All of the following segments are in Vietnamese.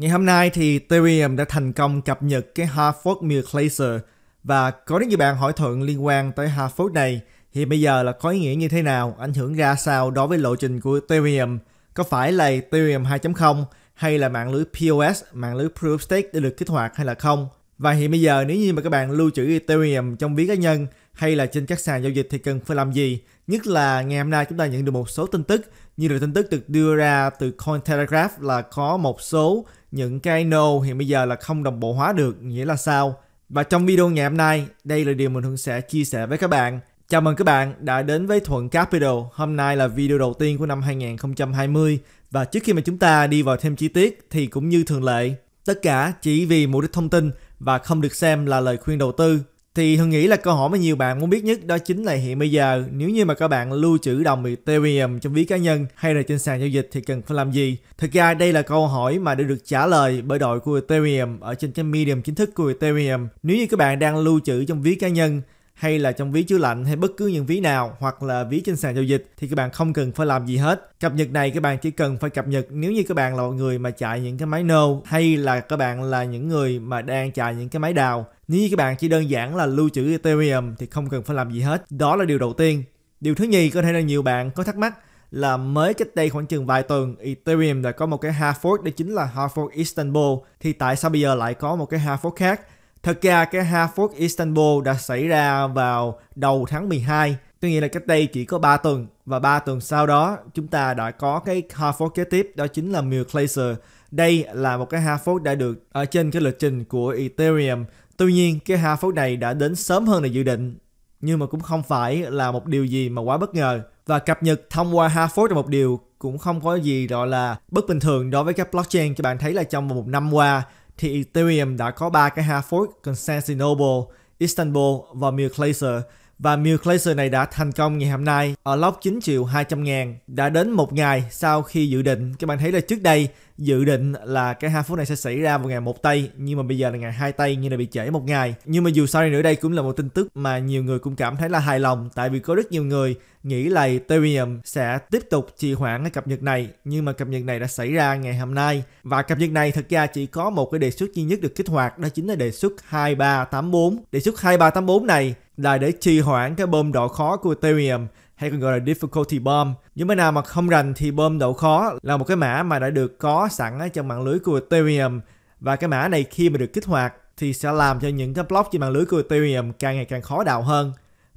Ngày hôm nay thì Ethereum đã thành công cập nhật cái hard fork Multiplayer và có rất nhiều bạn hỏi thuận liên quan tới hard fork này thì bây giờ là có ý nghĩa như thế nào, ảnh hưởng ra sao đối với lộ trình của Ethereum, có phải là Ethereum 2.0 hay là mạng lưới POS, mạng lưới Proof of Stake đã được kích hoạt hay là không. Và hiện bây giờ nếu như mà các bạn lưu trữ Ethereum trong ví cá nhân hay là trên các sàn giao dịch thì cần phải làm gì? Nhất là ngày hôm nay chúng ta nhận được một số tin tức như là tin tức được đưa ra từ Cointelegraph là có một số những cái no hiện bây giờ là không đồng bộ hóa được nghĩa là sao và trong video ngày hôm nay đây là điều mình thường sẽ chia sẻ với các bạn Chào mừng các bạn đã đến với Thuận Capital. Hôm nay là video đầu tiên của năm 2020 và trước khi mà chúng ta đi vào thêm chi tiết thì cũng như thường lệ, tất cả chỉ vì mục đích thông tin và không được xem là lời khuyên đầu tư thì Hưng nghĩ là câu hỏi mà nhiều bạn muốn biết nhất đó chính là hiện bây giờ nếu như mà các bạn lưu trữ đồng Ethereum trong ví cá nhân hay là trên sàn giao dịch thì cần phải làm gì? Thực ra đây là câu hỏi mà đã được trả lời bởi đội của Ethereum ở trên trang medium chính thức của Ethereum. Nếu như các bạn đang lưu trữ trong ví cá nhân hay là trong ví chứa lạnh hay bất cứ những ví nào hoặc là ví trên sàn giao dịch thì các bạn không cần phải làm gì hết. Cập nhật này các bạn chỉ cần phải cập nhật nếu như các bạn là một người mà chạy những cái máy nô hay là các bạn là những người mà đang chạy những cái máy đào. Nếu như các bạn chỉ đơn giản là lưu trữ Ethereum thì không cần phải làm gì hết. Đó là điều đầu tiên. Điều thứ nhì có thể là nhiều bạn có thắc mắc là mới cách đây khoảng chừng vài tuần Ethereum đã có một cái hard fork đó chính là hard fork Istanbul thì tại sao bây giờ lại có một cái hard fork khác Thật ra cái Hartford Istanbul đã xảy ra vào đầu tháng 12, tuy nhiên là cách đây chỉ có 3 tuần và 3 tuần sau đó chúng ta đã có cái Hartford kế tiếp đó chính là Mulclaser. Đây là một cái Hartford đã được ở trên cái lịch trình của Ethereum. Tuy nhiên cái Hartford này đã đến sớm hơn là dự định nhưng mà cũng không phải là một điều gì mà quá bất ngờ và cập nhật thông qua Hartford là một điều cũng không có gì gọi là bất bình thường đối với các blockchain các bạn thấy là trong một năm qua thì Ethereum đã có ba cái Half fork Constantinople, Istanbul và Milklaser và mewclaser này đã thành công ngày hôm nay ở lóc 9 triệu 200 ngàn đã đến một ngày sau khi dự định các bạn thấy là trước đây dự định là cái hai phút này sẽ xảy ra vào ngày một tây nhưng mà bây giờ là ngày hai tây như là bị trễ một ngày nhưng mà dù sao đi nữa đây cũng là một tin tức mà nhiều người cũng cảm thấy là hài lòng tại vì có rất nhiều người nghĩ là Ethereum sẽ tiếp tục trì hoãn cái cập nhật này nhưng mà cập nhật này đã xảy ra ngày hôm nay và cập nhật này thật ra chỉ có một cái đề xuất duy nhất được kích hoạt đó chính là đề xuất 2384 đề xuất 2384 này là để trì hoãn cái bơm độ khó của Ethereum hay còn gọi là difficulty bomb. Những bên nào mà không rành thì bơm độ khó là một cái mã mà đã được có sẵn ở trong mạng lưới của Ethereum và cái mã này khi mà được kích hoạt thì sẽ làm cho những cái block trên mạng lưới của Ethereum càng ngày càng khó đào hơn.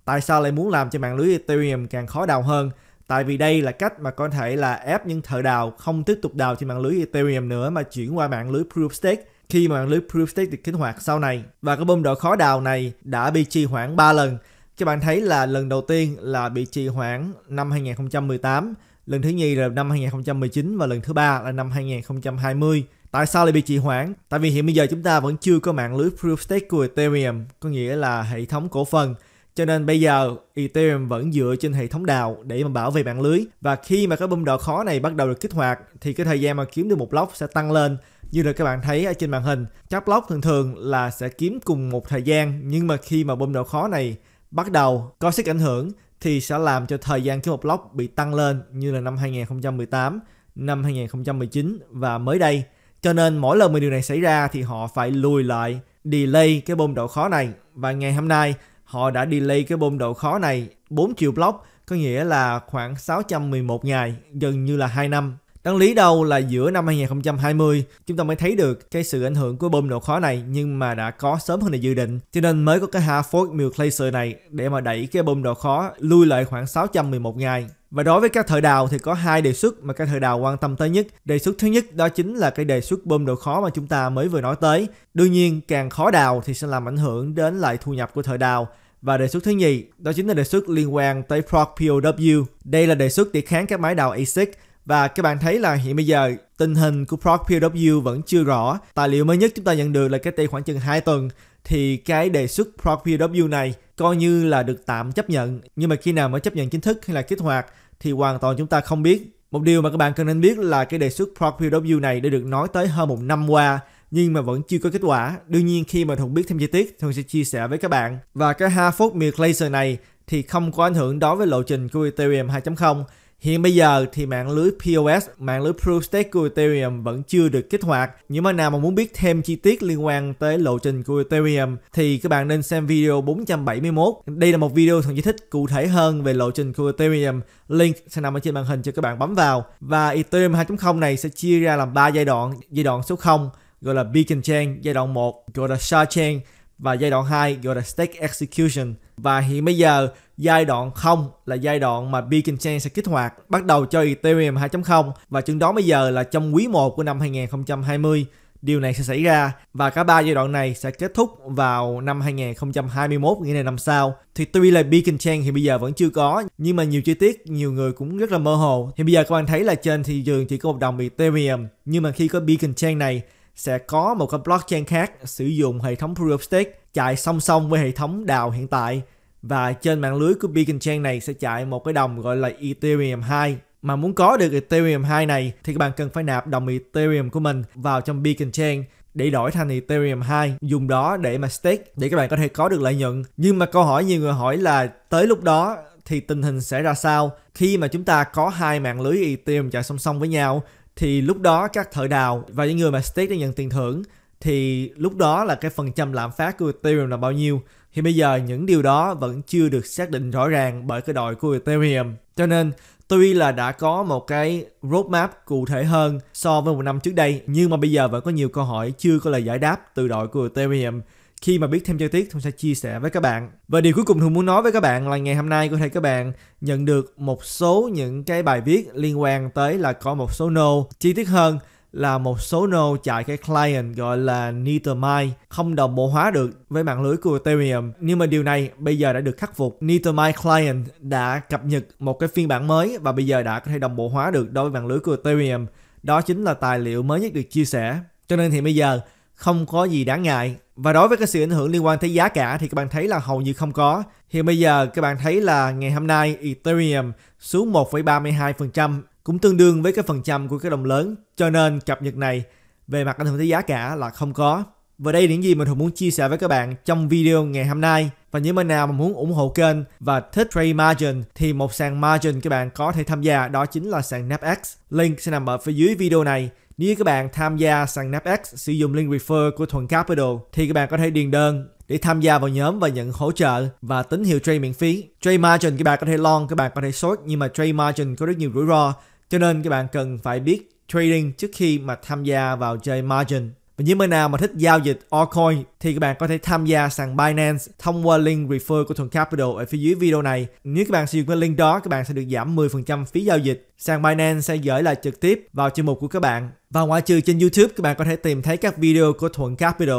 Tại sao lại muốn làm cho mạng lưới Ethereum càng khó đào hơn? Tại vì đây là cách mà có thể là ép những thợ đào không tiếp tục đào trên mạng lưới Ethereum nữa mà chuyển qua mạng lưới Proof of Stake khi mà lưới Proof được kích hoạt sau này. Và cái bom đỡ khó đào này đã bị trì hoãn 3 lần. Các bạn thấy là lần đầu tiên là bị trì hoãn năm 2018, lần thứ nhì là năm 2019 và lần thứ ba là năm 2020. Tại sao lại bị trì hoãn? Tại vì hiện bây giờ chúng ta vẫn chưa có mạng lưới Proof Stake của Ethereum, có nghĩa là hệ thống cổ phần. Cho nên bây giờ Ethereum vẫn dựa trên hệ thống đào để mà bảo vệ mạng lưới. Và khi mà cái bom đỏ khó này bắt đầu được kích hoạt thì cái thời gian mà kiếm được một block sẽ tăng lên như là các bạn thấy ở trên màn hình các block thường thường là sẽ kiếm cùng một thời gian nhưng mà khi mà bơm độ khó này bắt đầu có sức ảnh hưởng thì sẽ làm cho thời gian kiếm một block bị tăng lên như là năm 2018 năm 2019 và mới đây cho nên mỗi lần mà điều này xảy ra thì họ phải lùi lại delay cái bơm độ khó này và ngày hôm nay họ đã delay cái bơm độ khó này 4 triệu block có nghĩa là khoảng 611 ngày, gần như là 2 năm. Đáng lý đâu là giữa năm 2020 chúng ta mới thấy được cái sự ảnh hưởng của bơm nổ khó này nhưng mà đã có sớm hơn là dự định. Cho nên mới có cái Hartford Milk Laser này để mà đẩy cái bơm nổ khó lui lại khoảng 611 ngày. Và đối với các thợ đào thì có hai đề xuất mà các thợ đào quan tâm tới nhất. Đề xuất thứ nhất đó chính là cái đề xuất bơm độ khó mà chúng ta mới vừa nói tới. Đương nhiên càng khó đào thì sẽ làm ảnh hưởng đến lại thu nhập của thợ đào. Và đề xuất thứ nhì đó chính là đề xuất liên quan tới PROC POW. Đây là đề xuất để kháng các máy đào ASIC và các bạn thấy là hiện bây giờ tình hình của Proc POW vẫn chưa rõ. Tài liệu mới nhất chúng ta nhận được là cái đây khoảng chừng 2 tuần thì cái đề xuất Proc POW này coi như là được tạm chấp nhận. Nhưng mà khi nào mới chấp nhận chính thức hay là kích hoạt thì hoàn toàn chúng ta không biết. Một điều mà các bạn cần nên biết là cái đề xuất Proc POW này đã được nói tới hơn một năm qua nhưng mà vẫn chưa có kết quả. Đương nhiên khi mà Thuận biết thêm chi tiết thì Thuận sẽ chia sẻ với các bạn. Và cái 2 phút Laser này thì không có ảnh hưởng đối với lộ trình của Ethereum 2.0 Hiện bây giờ thì mạng lưới POS, mạng lưới Proof Stake của Ethereum vẫn chưa được kích hoạt. nhưng mà nào mà muốn biết thêm chi tiết liên quan tới lộ trình của Ethereum thì các bạn nên xem video 471. Đây là một video thường giải thích cụ thể hơn về lộ trình của Ethereum. Link sẽ nằm ở trên màn hình cho các bạn bấm vào. Và Ethereum 2.0 này sẽ chia ra làm 3 giai đoạn. Giai đoạn số 0 gọi là Beacon Chain, giai đoạn 1 gọi là Shard Chain và giai đoạn 2 gọi là stake execution và hiện bây giờ giai đoạn 0 là giai đoạn mà Beacon Chain sẽ kích hoạt bắt đầu cho Ethereum 2.0 và chừng đó bây giờ là trong quý 1 của năm 2020 điều này sẽ xảy ra và cả ba giai đoạn này sẽ kết thúc vào năm 2021 nghĩa là năm sau thì tuy là beacon chain thì bây giờ vẫn chưa có nhưng mà nhiều chi tiết nhiều người cũng rất là mơ hồ thì bây giờ các bạn thấy là trên thị trường chỉ có một đồng Ethereum nhưng mà khi có beacon chain này sẽ có một cái blockchain khác sử dụng hệ thống Proof of Stake chạy song song với hệ thống đào hiện tại và trên mạng lưới của Beacon Chain này sẽ chạy một cái đồng gọi là Ethereum 2 mà muốn có được Ethereum 2 này thì các bạn cần phải nạp đồng Ethereum của mình vào trong Beacon Chain để đổi thành Ethereum 2 dùng đó để mà stake để các bạn có thể có được lợi nhuận nhưng mà câu hỏi nhiều người hỏi là tới lúc đó thì tình hình sẽ ra sao khi mà chúng ta có hai mạng lưới Ethereum chạy song song với nhau thì lúc đó các thợ đào và những người mà stake để nhận tiền thưởng thì lúc đó là cái phần trăm lạm phát của Ethereum là bao nhiêu thì bây giờ những điều đó vẫn chưa được xác định rõ ràng bởi cái đội của Ethereum cho nên tuy là đã có một cái roadmap cụ thể hơn so với một năm trước đây nhưng mà bây giờ vẫn có nhiều câu hỏi chưa có lời giải đáp từ đội của Ethereum khi mà biết thêm chi tiết Thu sẽ chia sẻ với các bạn. Và điều cuối cùng Thu muốn nói với các bạn là ngày hôm nay có thể các bạn nhận được một số những cái bài viết liên quan tới là có một số node chi tiết hơn là một số node chạy cái client gọi là Nethermind không đồng bộ hóa được với mạng lưới của Ethereum. Nhưng mà điều này bây giờ đã được khắc phục. Nethermind client đã cập nhật một cái phiên bản mới và bây giờ đã có thể đồng bộ hóa được đối với mạng lưới của Ethereum. Đó chính là tài liệu mới nhất được chia sẻ. Cho nên thì bây giờ không có gì đáng ngại và đối với cái sự ảnh hưởng liên quan tới giá cả thì các bạn thấy là hầu như không có. thì bây giờ các bạn thấy là ngày hôm nay Ethereum xuống 1,32% cũng tương đương với cái phần trăm của cái đồng lớn. Cho nên cập nhật này về mặt ảnh hưởng tới giá cả là không có. Và đây là những gì mình Hùng muốn chia sẻ với các bạn trong video ngày hôm nay. Và những bạn nào mà muốn ủng hộ kênh và thích trade margin thì một sàn margin các bạn có thể tham gia đó chính là sàn NAPX. Link sẽ nằm ở phía dưới video này. Nếu các bạn tham gia sàn NAPX sử dụng link refer của Thuận Capital thì các bạn có thể điền đơn để tham gia vào nhóm và nhận hỗ trợ và tín hiệu trade miễn phí. Trade margin các bạn có thể long, các bạn có thể short nhưng mà trade margin có rất nhiều rủi ro cho nên các bạn cần phải biết trading trước khi mà tham gia vào trade margin. Và những bạn nào mà thích giao dịch altcoin thì các bạn có thể tham gia sàn Binance thông qua link refer của thuận Capital ở phía dưới video này. Nếu các bạn sử dụng cái link đó, các bạn sẽ được giảm 10% phí giao dịch. Sàn Binance sẽ gửi lại trực tiếp vào chương mục của các bạn. Và ngoại trừ trên YouTube, các bạn có thể tìm thấy các video của Thuận Capital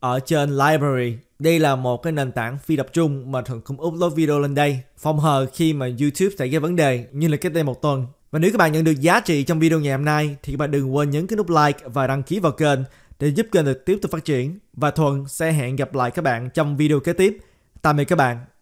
ở trên library. Đây là một cái nền tảng phi tập trung mà Thuận cũng upload video lên đây. Phòng hờ khi mà YouTube xảy ra vấn đề như là cách đây một tuần. Và nếu các bạn nhận được giá trị trong video ngày hôm nay thì các bạn đừng quên nhấn cái nút like và đăng ký vào kênh để giúp kênh được tiếp tục phát triển. Và Thuần sẽ hẹn gặp lại các bạn trong video kế tiếp. Tạm biệt các bạn.